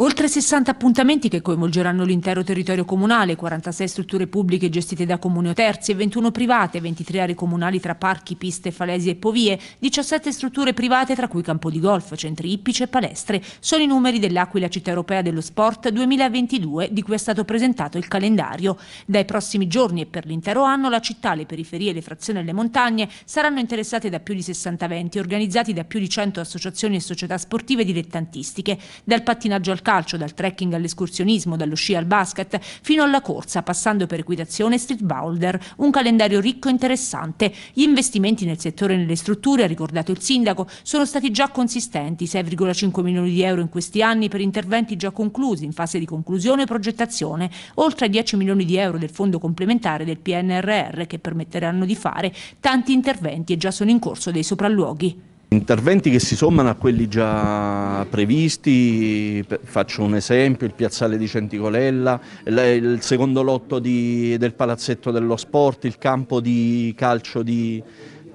Oltre 60 appuntamenti che coinvolgeranno l'intero territorio comunale, 46 strutture pubbliche gestite da comuni o terzi, 21 private, 23 aree comunali tra parchi, piste, falesi e povie, 17 strutture private tra cui campo di golf, centri ippici e palestre. Sono i numeri dell'Aquila Città Europea dello Sport 2022 di cui è stato presentato il calendario. Dai prossimi giorni e per l'intero anno la città, le periferie, le frazioni e le montagne saranno interessate da più di 60 eventi organizzati da più di 100 associazioni e società sportive dilettantistiche, dal pattinaggio al calcio, dal trekking all'escursionismo, dallo sci al basket, fino alla corsa, passando per equitazione e street boulder. Un calendario ricco e interessante. Gli investimenti nel settore e nelle strutture, ha ricordato il sindaco, sono stati già consistenti, 6,5 milioni di euro in questi anni per interventi già conclusi in fase di conclusione e progettazione, oltre a 10 milioni di euro del fondo complementare del PNRR che permetteranno di fare tanti interventi e già sono in corso dei sopralluoghi. Interventi che si sommano a quelli già previsti, faccio un esempio, il piazzale di Centicolella, il secondo lotto di, del palazzetto dello sport, il campo di calcio di,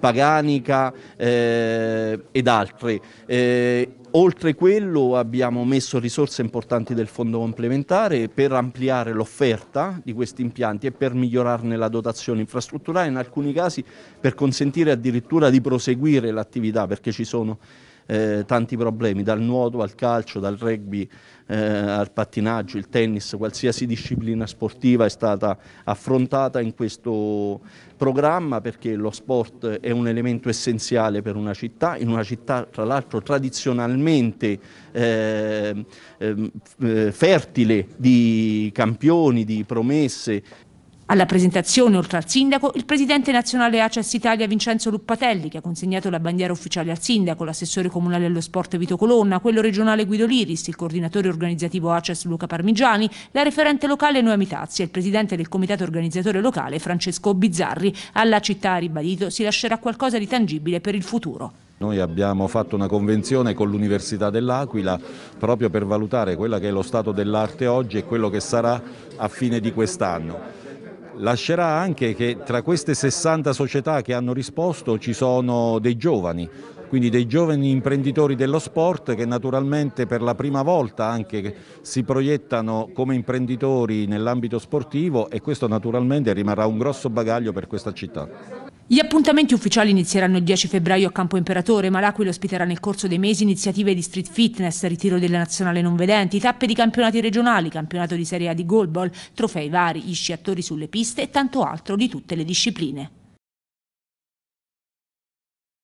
Paganica eh, ed altri. Eh, oltre quello abbiamo messo risorse importanti del fondo complementare per ampliare l'offerta di questi impianti e per migliorarne la dotazione infrastrutturale, in alcuni casi per consentire addirittura di proseguire l'attività perché ci sono eh, tanti problemi, dal nuoto al calcio, dal rugby eh, al pattinaggio, il tennis, qualsiasi disciplina sportiva è stata affrontata in questo programma perché lo sport è un elemento essenziale per una città, in una città tra l'altro tradizionalmente eh, ehm, eh fertile di campioni, di promesse. Alla presentazione, oltre al sindaco, il presidente nazionale ACES Italia Vincenzo Luppatelli, che ha consegnato la bandiera ufficiale al sindaco, l'assessore comunale allo sport Vito Colonna, quello regionale Guido Liris, il coordinatore organizzativo ACES Luca Parmigiani, la referente locale Noemi Tazzi e il presidente del comitato organizzatore locale Francesco Bizzarri. Alla città, ha ribadito, si lascerà qualcosa di tangibile per il futuro. Noi abbiamo fatto una convenzione con l'Università dell'Aquila proprio per valutare quello che è lo stato dell'arte oggi e quello che sarà a fine di quest'anno lascerà anche che tra queste 60 società che hanno risposto ci sono dei giovani, quindi dei giovani imprenditori dello sport che naturalmente per la prima volta anche si proiettano come imprenditori nell'ambito sportivo e questo naturalmente rimarrà un grosso bagaglio per questa città. Gli appuntamenti ufficiali inizieranno il 10 febbraio a Campo Imperatore, ma l'Aquila ospiterà nel corso dei mesi iniziative di street fitness, ritiro delle nazionale non vedenti, tappe di campionati regionali, campionato di Serie A di goalball, trofei vari, gli sciatori sulle piste e tanto altro di tutte le discipline.